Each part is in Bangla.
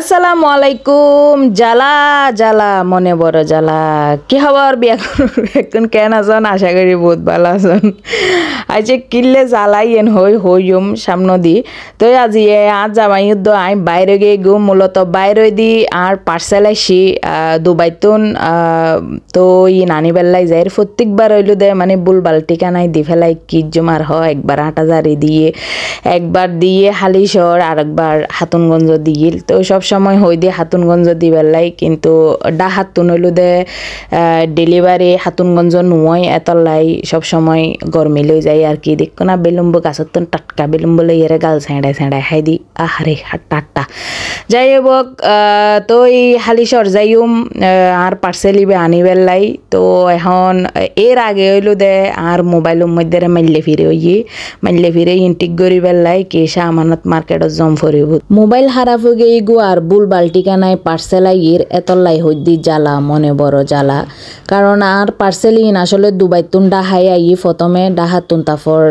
আসসালামু আলাইকুম জালা জালা মনে বড় জালা কি খবর বিয়াকুন এখন কেন আছেন আশা করি বহুত ভালো আছেন আজ কিল্লে জ্বালাইয়েন হই হইম সামনে দি তো আজি আজ জামাই উদ্দ আমি বাইরে গিয়ে গু মূলত বাইরে দি আর পার্সেল আসি দুবাইতুন তো ই নানি বেল্লাই যাই প্রত্যেকবার হইলো দে মানে বুলবাল কানাই দি ফেলাই কি জমার হয় একবার হাঁটা জারি দিয়ে একবার দিয়ে হালিশর আর একবার হাতুনগঞ্জ দিয়ে তো সব সময় হই দিয়ে হাতুনগঞ্জ দিবার লাই কিন্তু ডা হাতুন হইলো দে ডেলিভারি হাতুনগঞ্জ নোয় এত লাই সব সময় গরমি লই যায় আর কি দেখো না বেলুম্ব গাছত টাটকা বেলুম্ব লই এর গাল ছেঁড়ায় ছেঁড়ায় খাই দি আহারে টাটটা যাই হোক তো এই হালি সরজাইম আর পার্সেল ইবে আনিবার লাই তো এখন এর আগে হইলো দে আর মোবাইলের মধ্যে মাইলে ফিরে হইয়ে মাইলে ফিরে ইন্টিক করিবার লাই কেসা আমানত মার্কেটত জম ফরিব মোবাইল হারাফ গেই গো আর আর বুল বাল্টিকানায় পার্সেল আইয়ের এতল্লাই হইদি জ্বালা মনে বড় জ্বালা কারণ আর পার্সেল ইন আসলে তুন ডাহাই আইয়ে প্রথমে ডাহাতুন তাফর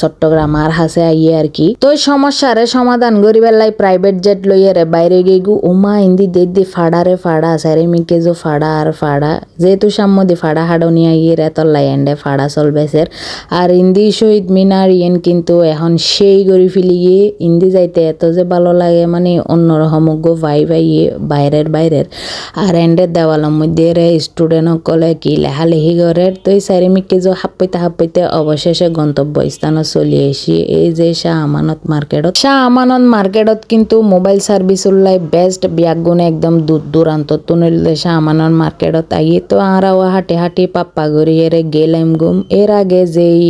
চট্টগ্রাম আর হাসে আইয়ে আর কি তো সমস্যারে সমাধান গরিবের লাই প্রাইভেট জেট লইয়ে রে বাইরে গিয়ে গু উমা ইন্দি দে দি ফাড়া রে ফাড়া সারে মিকে জো ফাড়া আর ফাড়া যেহেতু সাম্য দি ফাড়া হাডনি আইয়ে রে তল্লাই এন্ডে ফাড়া চলবেসের আর ইন্দি শহীদ মিনার ইয়েন কিন্তু এখন সেই গড়ি ফিলিয়ে ইন্দি যাইতে এত যে ভালো লাগে মানে অন্যরকম মুগো ভাই ভাই বাইরের বাইরের আর এন্ডের দেওয়ালের মধ্যে রে স্টুডেন্ট সকলে কি লেহালেহি করে তো এই চারিমিকে যে হাপ্পাইতে হাপ্পাইতে অবশেষে গন্তব্য স্থান চলি আসি এই যে শাহ আমানত মার্কেটত শাহ আমানত মার্কেটত কিন্তু মোবাইল সার্ভিস উল্লাই বেস্ট ব্যাগগুণে একদম দূর দূরান্ত তুনিলে শাহ আমানত মার্কেটত আহি তো আরা ও হাঁটি হাঁটি পাপ্পা গড়িয়ে গেলাম গুম এর আগে যেই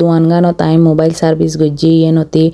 দোয়ানগানত আমি মোবাইল সার্ভিস গজি ইয়ে নতি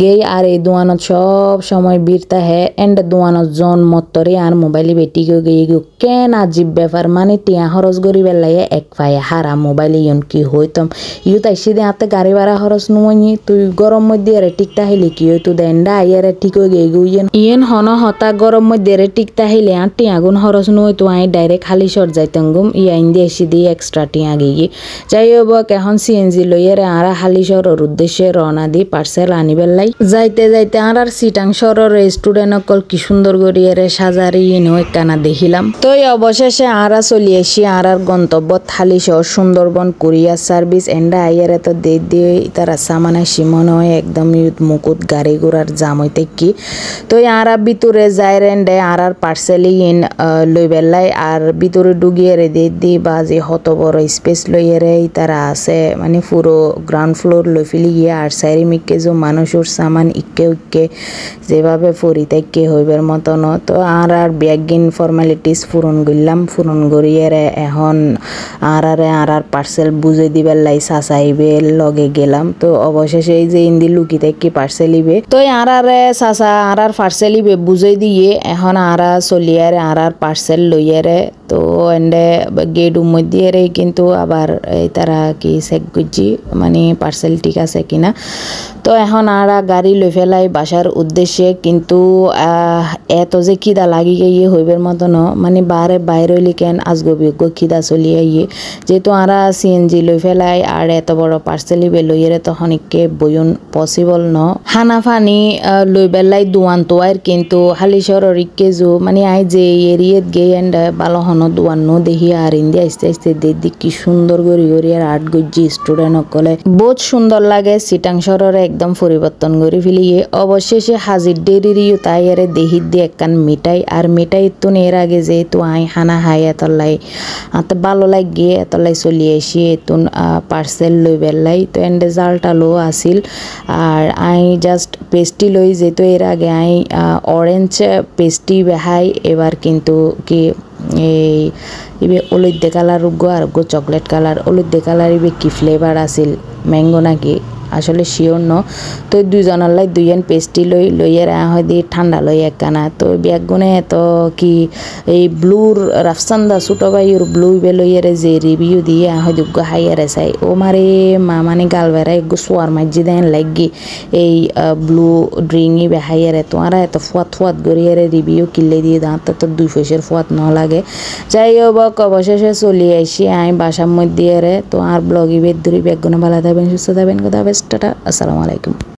গেই আর এই দোয়ানত সব সময় বীরতা হে এন্ড দোয়ানোর জন মতরে আর মোবাইলে বেটি গিয়ে গিয়ে কেন আজীব ব্যাপার মানে টিয়া খরচ করি বেলায় এক পায়ে হারা মোবাইলে ইয়ন কি হইতম ইউ তাই সিদে হাতে গাড়ি ভাড়া খরচ নুমনি তুই গরম মধ্যে আরে ঠিক তাহিলে কি হইতো দেন্ডা আইয়ারে ঠিক হয়ে গিয়ে ইয়েন ইয়েন হন হতা গরম মধ্যে আরে ঠিক তাহিলে আর টিয়া গুণ খরচ নইতো আই ডাইরেক্ট খালি সর যাইতাম গুম ইয়াইন দিয়ে এসে দিয়ে এক্সট্রা টিয়া গিয়ে যাই হোক এখন সিএনজি লইয়ারে আরা হালি সরর উদ্দেশ্যে রওনা দি পার্সেল আনিবেলাই যাইতে যাইতে আর আর সিটাং সরর রেস্টুরেন্ট সকল কি সুন্দর গড়িয়ারে সাজারি ইনো একখানা দেখিলাম তো অবশেষে আরা চলি আসি আরার গন্তব্য থালি সহ সুন্দরবন কুরিয়ার সার্ভিস এন্ডা আইয়ার এত দেরি দিয়ে তারা সামানে সিমন হয় একদম মুকুট গাড়ি ঘোড়ার জাম হইতে কি তো এই আরা ভিতরে যায় রেন্ডে আরার পার্সেলি ইন লই বেলায় আর ভিতরে ডুগিয়ে রে দি বা যে হত বড় স্পেস লইয়ারে তারা আছে মানে পুরো গ্রাউন্ড ফ্লোর লই ফেলি গিয়ে আর সাইরি মিকে যে মানুষের সামান ইকে উকে যেভাবে ফুরি তাই ওকে হইবার মতন তো আর আর ব্যাগিন ফর্মালিটিস পূরণ করলাম পূরণ করিয়ে এখন আর আর আর আর পার্সেল বুঝে দিবার লাই সাসাইবে লগে গেলাম তো অবশেষে এই যে ইন্দি লুকি থেকে পার্সেল ইবে তো আর আর সাসা আর আর পার্সেল ইবে বুঝে দিয়ে এখন আর আর চলিয়ারে আর আর পার্সেল লইয়ারে তো এন্ডে গেট রে কিন্তু আবার তারা কি চেক করছি মানে পার্সেল ঠিক আছে কিনা তো এখন আর গাড়ি লই ফেলাই বাসার উদ্দেশ্যে কিন্তু এত যে খিদা লাগি গিয়ে হইবার মতন মানে বারে বাইরে হইলি কেন আজগবিজ্ঞ খিদা চলিয়ে ইয়ে যেহেতু আরা সিএনজি লই ফেলাই আর এত বড় পার্সেলি বেলইয়েরে তখন একে বয়ন পসিবল ন হানা ফানি লই বেলাই দোয়ান তোয়ার কিন্তু হালিশরের ইকে জো মানে আই যে এরিয়াত গে এন্ড ভালো হন দোয়ান নো দেখি আর ইন্ডিয়া আস্তে আস্তে দেখি কি সুন্দর গড়ি গড়ি আর আর্ট গজ্জি স্টুডেন্ট সকলে বহুত সুন্দর লাগে সিটাংশরের এক একদম পরিবর্তন করে ফেলিয়ে অবশেষে হাজির ডেরিরিও তাই আরে দেহিত দিয়ে একখান মিঠাই আর মিঠাই তো এর আগে তো আই হানা হাই এতলাই হাতে ভালো লাগিয়ে এতলাই চলি আসি এতুন পার্সেল লই বেলাই তো এন্ড লো আসিল আর আই জাস্ট পেস্টি লই যেহেতু এর আগে আই অরেঞ্জ পেস্টি বেহাই এবার কিন্তু কি এই ইবে হলুদ কালার উগ্র আর চকলেট কালার হলুদ কালার ইবে কি ফ্লেভার আছিল ম্যাঙ্গো নাকি আসলে শিওর ন তো দুজনের লাই দুইয়ান পেস্টি লই লইয়ে রায় হয় দিয়ে ঠান্ডা লই একখানা তো ব্যাগগুনে তো কি এই ব্লুর রাফসান্দা ছোটো ভাইয়ের ব্লু বে লইয়ারে যে রিভিউ দিয়ে হয় দুগ্গ হাইয়ারে চাই ও মারে মা মানে গালবেরা একগু সোয়ার মাঝি দেন লাগি এই ব্লু ড্রিঙ্গি বেহাইয়ারে তোমারা এত ফুয়াত ফুয়াত গড়িয়ারে রিভিউ কিনলে দিয়ে দাঁত তো দুই পয়সার ফুয়াত ন লাগে যাই হোক অবশেষে চলিয়ে আসি আমি বাসার মধ্যে তো আর ব্লগি বেদ ধরি ব্যাগগুনে ভালো থাকবেন সুস্থ থাকবেন কথা চেষ্টাটা আসসালামু আলাইকুম